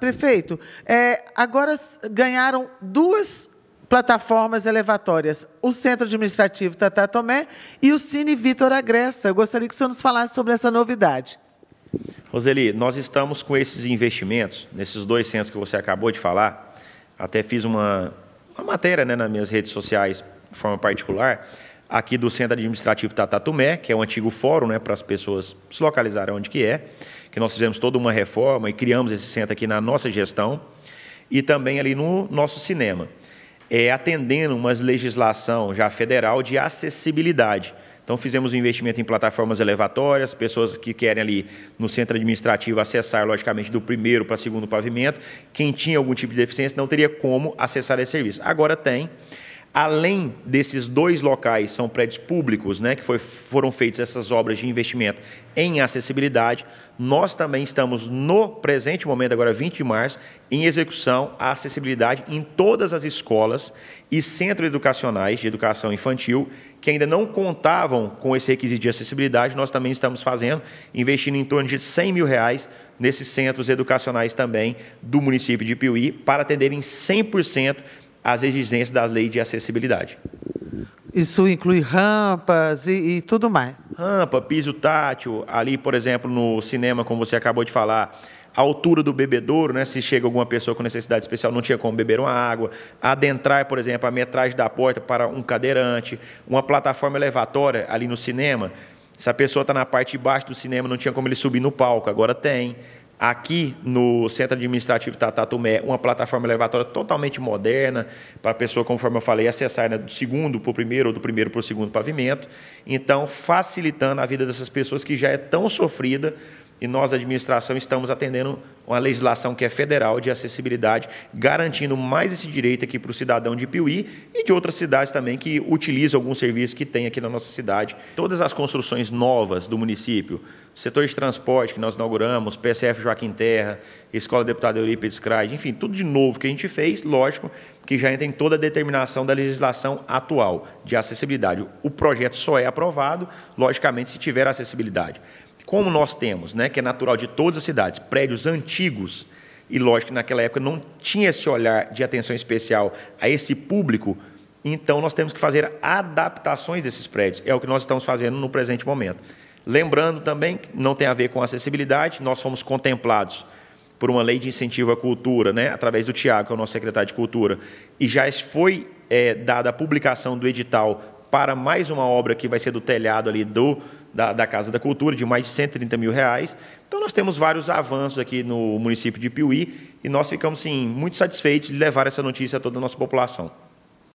Prefeito, é, agora ganharam duas plataformas elevatórias, o Centro Administrativo Tatá Tomé e o Cine Vitor Agresta. Eu gostaria que o senhor nos falasse sobre essa novidade. Roseli, nós estamos com esses investimentos, nesses dois centros que você acabou de falar, até fiz uma, uma matéria né, nas minhas redes sociais de forma particular, aqui do Centro Administrativo Tatatumé, que é o antigo fórum, né, para as pessoas se localizarem onde que é, que nós fizemos toda uma reforma e criamos esse centro aqui na nossa gestão, e também ali no nosso cinema, é, atendendo uma legislação já federal de acessibilidade. Então, fizemos um investimento em plataformas elevatórias, pessoas que querem ali no centro administrativo acessar, logicamente, do primeiro para o segundo pavimento. Quem tinha algum tipo de deficiência não teria como acessar esse serviço. Agora tem. Além desses dois locais, são prédios públicos, né, que foi, foram feitas essas obras de investimento em acessibilidade, nós também estamos, no presente momento, agora 20 de março, em execução a acessibilidade em todas as escolas e centros educacionais de educação infantil que ainda não contavam com esse requisito de acessibilidade, nós também estamos fazendo, investindo em torno de 100 mil reais nesses centros educacionais também do município de Piuí, para atenderem 100% as exigências da lei de acessibilidade. Isso inclui rampas e, e, tudo mais. Rampa, piso tátil, ali, por exemplo, no cinema, como você acabou de falar, a altura do bebedouro, né? Se chega alguma pessoa com necessidade especial, não tinha como beber uma água. Adentrar, por exemplo, a metragem da porta para um cadeirante, uma plataforma elevatória ali no cinema. Se a pessoa está na parte de baixo do cinema, não tinha como ele subir no palco, agora tem. Aqui no Centro Administrativo Tatatumé, uma plataforma elevatória totalmente moderna, para a pessoa, conforme eu falei, acessar né, do segundo para o primeiro ou do primeiro para o segundo pavimento. Então, facilitando a vida dessas pessoas que já é tão sofrida e nós, da administração, estamos atendendo uma legislação que é federal de acessibilidade, garantindo mais esse direito aqui para o cidadão de Piuí e de outras cidades também que utilizam algum serviço que tem aqui na nossa cidade. Todas as construções novas do município, setor de transporte que nós inauguramos, PSF Joaquim Terra, Escola Deputada Eurípides Craig, enfim, tudo de novo que a gente fez, lógico, que já entra em toda a determinação da legislação atual de acessibilidade. O projeto só é aprovado, logicamente, se tiver acessibilidade como nós temos, né, que é natural de todas as cidades, prédios antigos, e lógico que naquela época não tinha esse olhar de atenção especial a esse público, então nós temos que fazer adaptações desses prédios, é o que nós estamos fazendo no presente momento. Lembrando também não tem a ver com acessibilidade, nós fomos contemplados por uma lei de incentivo à cultura, né, através do Tiago, que é o nosso secretário de Cultura, e já foi é, dada a publicação do edital para mais uma obra que vai ser do telhado ali do da, da, Casa da Cultura, de mais de 130 mil reais. Então, nós temos vários avanços aqui no município de Piuí e nós ficamos, sim, muito satisfeitos de levar essa notícia a toda a nossa população.